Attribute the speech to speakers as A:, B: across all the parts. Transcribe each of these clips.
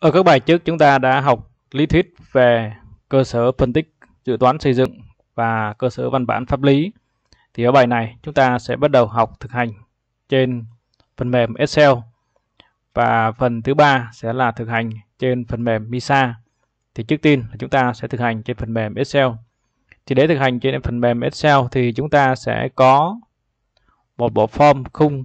A: Ở các bài trước chúng ta đã học lý thuyết về cơ sở phân tích dự toán xây dựng và cơ sở văn bản pháp lý. Thì ở bài này chúng ta sẽ bắt đầu học thực hành trên phần mềm Excel và phần thứ ba sẽ là thực hành trên phần mềm MISA. Thì trước tiên là chúng ta sẽ thực hành trên phần mềm Excel. Thì để thực hành trên phần mềm Excel thì chúng ta sẽ có một bộ form khung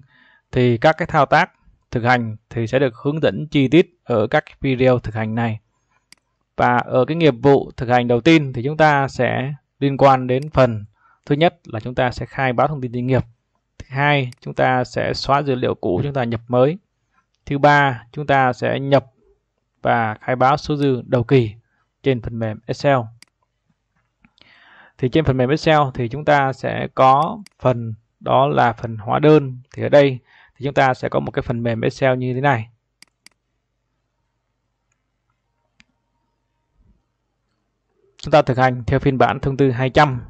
A: thì các cái thao tác thực hành thì sẽ được hướng dẫn chi tiết ở các video thực hành này. Và ở cái nghiệp vụ thực hành đầu tiên thì chúng ta sẽ liên quan đến phần thứ nhất là chúng ta sẽ khai báo thông tin doanh nghiệp. Thứ hai, chúng ta sẽ xóa dữ liệu cũ chúng ta nhập mới. Thứ ba, chúng ta sẽ nhập và khai báo số dư đầu kỳ trên phần mềm Excel. Thì trên phần mềm Excel thì chúng ta sẽ có phần đó là phần hóa đơn. Thì ở đây thì chúng ta sẽ có một cái phần mềm Excel như thế này chúng ta thực hành theo phiên bản thông tư 200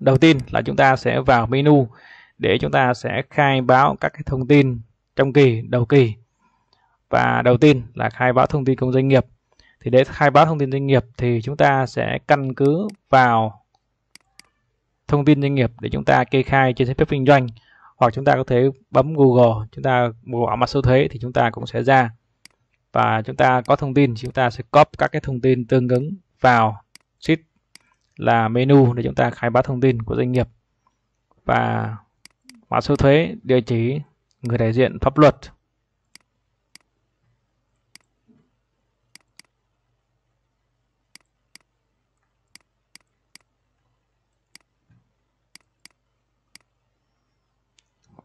A: đầu tiên là chúng ta sẽ vào menu để chúng ta sẽ khai báo các cái thông tin trong kỳ đầu kỳ và đầu tiên là khai báo thông tin công doanh nghiệp thì để khai báo thông tin doanh nghiệp thì chúng ta sẽ căn cứ vào thông tin doanh nghiệp để chúng ta kê khai trên giấy phép kinh doanh hoặc chúng ta có thể bấm Google chúng ta bỏ mã số thuế thì chúng ta cũng sẽ ra và chúng ta có thông tin chúng ta sẽ copy các cái thông tin tương ứng vào sheet là menu để chúng ta khai báo thông tin của doanh nghiệp và mã số thuế địa chỉ người đại diện pháp luật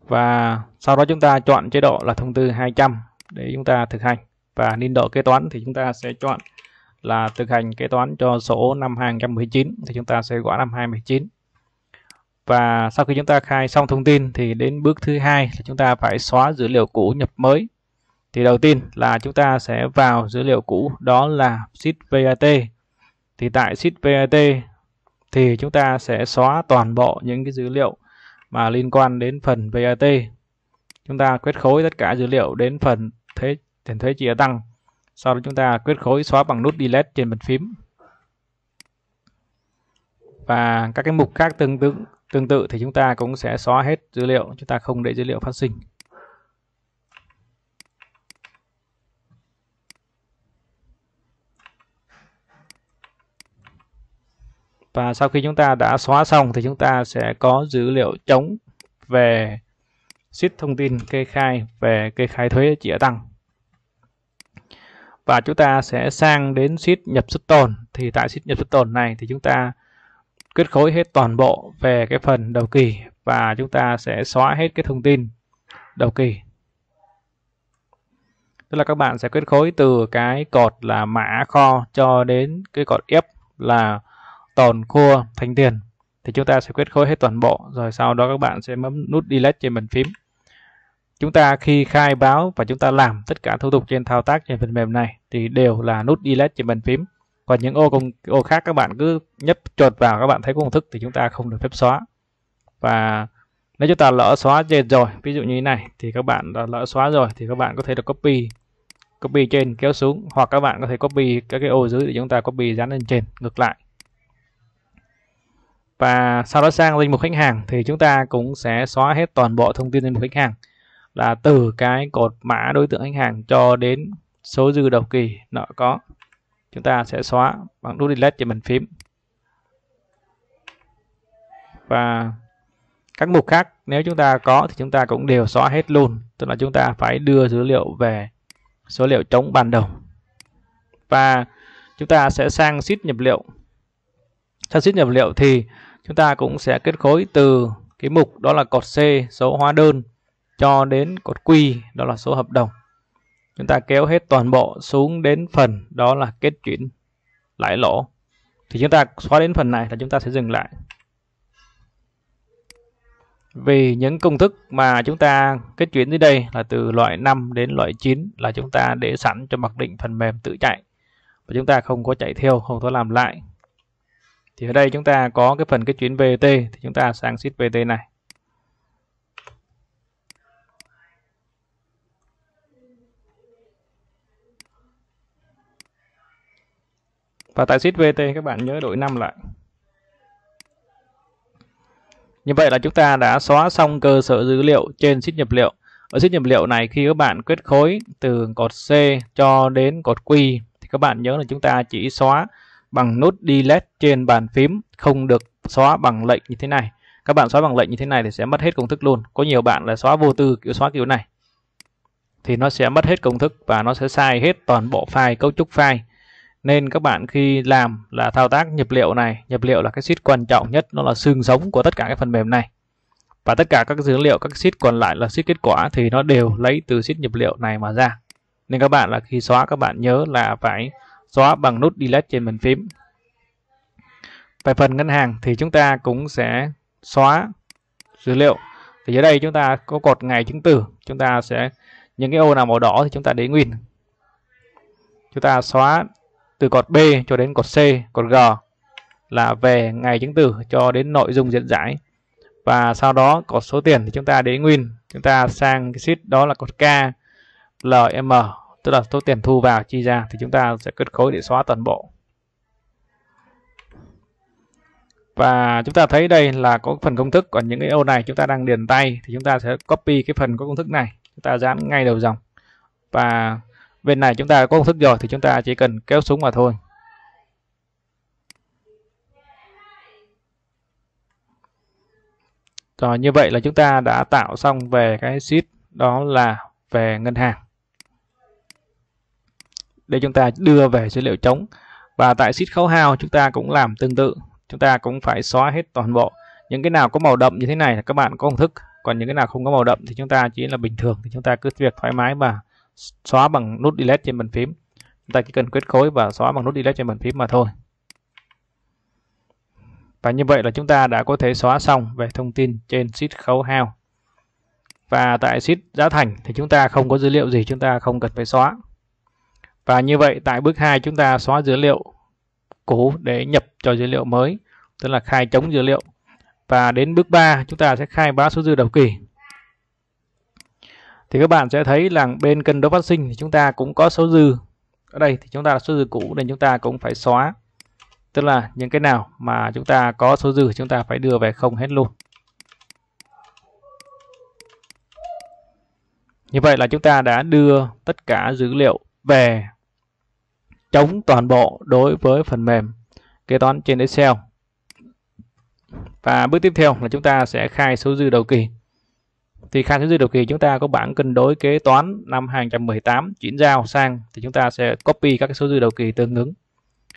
A: và sau đó chúng ta chọn chế độ là thông tư 200 để chúng ta thực hành và niên độ kế toán thì chúng ta sẽ chọn là thực hành kế toán cho số năm 2019 thì chúng ta sẽ gõ năm 2019 và sau khi chúng ta khai xong thông tin thì đến bước thứ hai là chúng ta phải xóa dữ liệu cũ nhập mới thì đầu tiên là chúng ta sẽ vào dữ liệu cũ đó là sheet VAT thì tại sheet VAT thì chúng ta sẽ xóa toàn bộ những cái dữ liệu mà liên quan đến phần VAT. Chúng ta quyết khối tất cả dữ liệu đến phần thuế tiền thuế chia tăng. Sau đó chúng ta quyết khối xóa bằng nút delete trên bàn phím. Và các cái mục khác tương tự tương tự thì chúng ta cũng sẽ xóa hết dữ liệu, chúng ta không để dữ liệu phát sinh. và sau khi chúng ta đã xóa xong thì chúng ta sẽ có dữ liệu trống về sheet thông tin kê khai về kê khai thuế chỉ tăng và chúng ta sẽ sang đến sheet nhập xuất tồn thì tại sheet nhập xuất tồn này thì chúng ta kết khối hết toàn bộ về cái phần đầu kỳ và chúng ta sẽ xóa hết cái thông tin đầu kỳ tức là các bạn sẽ kết khối từ cái cột là mã kho cho đến cái cột ép là tồn cua thành tiền thì chúng ta sẽ quyết khối hết toàn bộ rồi sau đó các bạn sẽ bấm nút delete trên bàn phím chúng ta khi khai báo và chúng ta làm tất cả thủ tục trên thao tác trên phần mềm này thì đều là nút delete trên bàn phím còn những ô công ô khác các bạn cứ nhấp chuột vào các bạn thấy công thức thì chúng ta không được phép xóa và nếu chúng ta lỡ xóa trên rồi ví dụ như thế này thì các bạn đã lỡ xóa rồi thì các bạn có thể được copy copy trên kéo xuống hoặc các bạn có thể copy các cái ô dưới để chúng ta copy dán lên trên ngược lại và sau đó sang danh mục khách hàng thì chúng ta cũng sẽ xóa hết toàn bộ thông tin danh mục khách hàng là từ cái cột mã đối tượng khách hàng cho đến số dư đầu kỳ nợ có chúng ta sẽ xóa bằng nút delete trên bàn phím và các mục khác nếu chúng ta có thì chúng ta cũng đều xóa hết luôn tức là chúng ta phải đưa dữ liệu về số liệu trống ban đầu và chúng ta sẽ sang sheet nhập liệu sang sheet nhập liệu thì chúng ta cũng sẽ kết khối từ cái mục đó là cột C số hóa đơn cho đến cột Q đó là số hợp đồng chúng ta kéo hết toàn bộ xuống đến phần đó là kết chuyển lãi lỗ thì chúng ta xóa đến phần này là chúng ta sẽ dừng lại vì những công thức mà chúng ta kết chuyển dưới đây là từ loại 5 đến loại 9 là chúng ta để sẵn cho mặc định phần mềm tự chạy và chúng ta không có chạy theo không có làm lại thì ở đây chúng ta có cái phần cái chuyển VT thì chúng ta sang sheet VT này và tại sheet VT các bạn nhớ đổi năm lại như vậy là chúng ta đã xóa xong cơ sở dữ liệu trên sheet nhập liệu ở sheet nhập liệu này khi các bạn kết khối từ cột C cho đến cột Q thì các bạn nhớ là chúng ta chỉ xóa bằng nút delete trên bàn phím không được xóa bằng lệnh như thế này các bạn xóa bằng lệnh như thế này thì sẽ mất hết công thức luôn có nhiều bạn là xóa vô tư kiểu xóa kiểu này thì nó sẽ mất hết công thức và nó sẽ sai hết toàn bộ file cấu trúc file nên các bạn khi làm là thao tác nhập liệu này nhập liệu là cái sheet quan trọng nhất nó là xương sống của tất cả các phần mềm này và tất cả các dữ liệu các sheet còn lại là sheet kết quả thì nó đều lấy từ sheet nhập liệu này mà ra nên các bạn là khi xóa các bạn nhớ là phải xóa bằng nút delete trên bàn phím. Về phần ngân hàng thì chúng ta cũng sẽ xóa dữ liệu. Thì dưới đây chúng ta có cột ngày chứng từ, chúng ta sẽ những cái ô nào màu đỏ thì chúng ta để nguyên. Chúng ta xóa từ cột B cho đến cột C, cột G là về ngày chứng từ cho đến nội dung diễn giải. Và sau đó cột số tiền thì chúng ta để nguyên, chúng ta sang cái sheet đó là cột K, L, M tức là số tiền thu vào chi ra thì chúng ta sẽ kết khối để xóa toàn bộ và chúng ta thấy đây là có phần công thức còn những cái ô này chúng ta đang điền tay thì chúng ta sẽ copy cái phần có công thức này chúng ta dán ngay đầu dòng và bên này chúng ta có công thức rồi thì chúng ta chỉ cần kéo xuống mà thôi Rồi như vậy là chúng ta đã tạo xong về cái sheet đó là về ngân hàng để chúng ta đưa về dữ liệu trống và tại sheet khấu hao chúng ta cũng làm tương tự chúng ta cũng phải xóa hết toàn bộ những cái nào có màu đậm như thế này là các bạn có công thức còn những cái nào không có màu đậm thì chúng ta chỉ là bình thường thì chúng ta cứ việc thoải mái và xóa bằng nút delete trên bàn phím chúng ta chỉ cần quyết khối và xóa bằng nút delete trên bàn phím mà thôi và như vậy là chúng ta đã có thể xóa xong về thông tin trên sheet khấu hao và tại sheet giá thành thì chúng ta không có dữ liệu gì chúng ta không cần phải xóa và như vậy tại bước 2 chúng ta xóa dữ liệu cũ để nhập cho dữ liệu mới, tức là khai chống dữ liệu. Và đến bước 3 chúng ta sẽ khai báo số dư đầu kỳ. Thì các bạn sẽ thấy là bên cân đối phát sinh thì chúng ta cũng có số dư. Ở đây thì chúng ta là số dư cũ nên chúng ta cũng phải xóa. Tức là những cái nào mà chúng ta có số dư chúng ta phải đưa về không hết luôn. Như vậy là chúng ta đã đưa tất cả dữ liệu về chống toàn bộ đối với phần mềm kế toán trên Excel. Và bước tiếp theo là chúng ta sẽ khai số dư đầu kỳ. Thì khai số dư đầu kỳ chúng ta có bảng cân đối kế toán năm 2018 chuyển giao sang thì chúng ta sẽ copy các số dư đầu kỳ tương ứng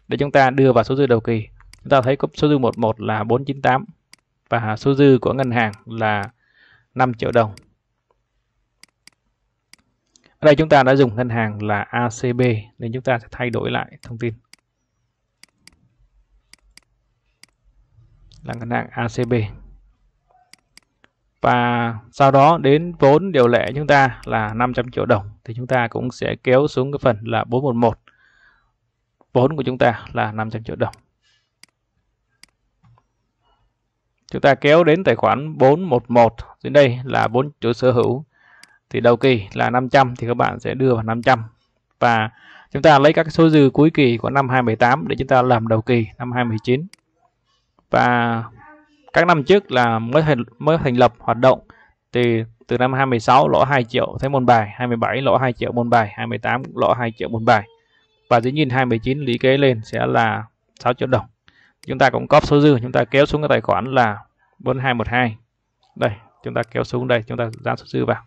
A: để chúng ta đưa vào số dư đầu kỳ. Chúng ta thấy số dư 11 là 498 và số dư của ngân hàng là 5 triệu đồng đây chúng ta đã dùng ngân hàng là ACB nên chúng ta sẽ thay đổi lại thông tin là ngân hàng ACB và sau đó đến vốn điều lệ chúng ta là 500 triệu đồng thì chúng ta cũng sẽ kéo xuống cái phần là 411 vốn của chúng ta là 500 triệu đồng chúng ta kéo đến tài khoản 411 dưới đây là vốn chủ sở hữu thì đầu kỳ là 500 thì các bạn sẽ đưa vào 500 và chúng ta lấy các số dư cuối kỳ của năm 2018 để chúng ta làm đầu kỳ năm 2019 và các năm trước là mới thành, mới thành lập hoạt động thì từ năm 26 lỗ 2 triệu thấy môn bài 27 lỗ 2 triệu môn bài 28 lỗ 2 triệu môn bài và dĩ nhiên 29 lý kế lên sẽ là 6 triệu đồng chúng ta cũng cóp số dư chúng ta kéo xuống cái tài khoản là 4212 đây chúng ta kéo xuống đây chúng ta dán số dư vào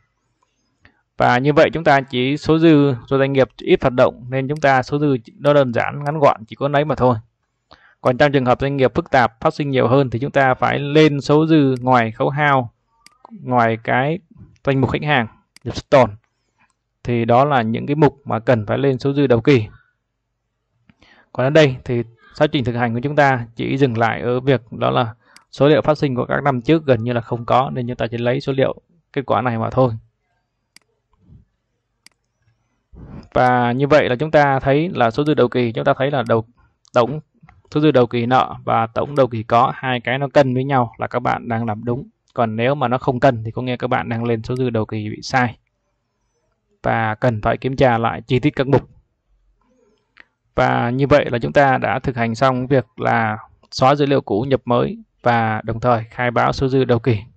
A: và như vậy chúng ta chỉ số dư cho doanh nghiệp ít hoạt động nên chúng ta số dư nó đơn giản ngắn gọn chỉ có lấy mà thôi còn trong trường hợp doanh nghiệp phức tạp phát sinh nhiều hơn thì chúng ta phải lên số dư ngoài khấu hao ngoài cái danh mục khách hàng nhập xuất tồn thì đó là những cái mục mà cần phải lên số dư đầu kỳ còn ở đây thì giáo trình thực hành của chúng ta chỉ dừng lại ở việc đó là số liệu phát sinh của các năm trước gần như là không có nên chúng ta chỉ lấy số liệu kết quả này mà thôi và như vậy là chúng ta thấy là số dư đầu kỳ chúng ta thấy là đầu tổng số dư đầu kỳ nợ và tổng đầu kỳ có hai cái nó cân với nhau là các bạn đang làm đúng còn nếu mà nó không cân thì có nghĩa các bạn đang lên số dư đầu kỳ bị sai và cần phải kiểm tra lại chi tiết các mục và như vậy là chúng ta đã thực hành xong việc là xóa dữ liệu cũ nhập mới và đồng thời khai báo số dư đầu kỳ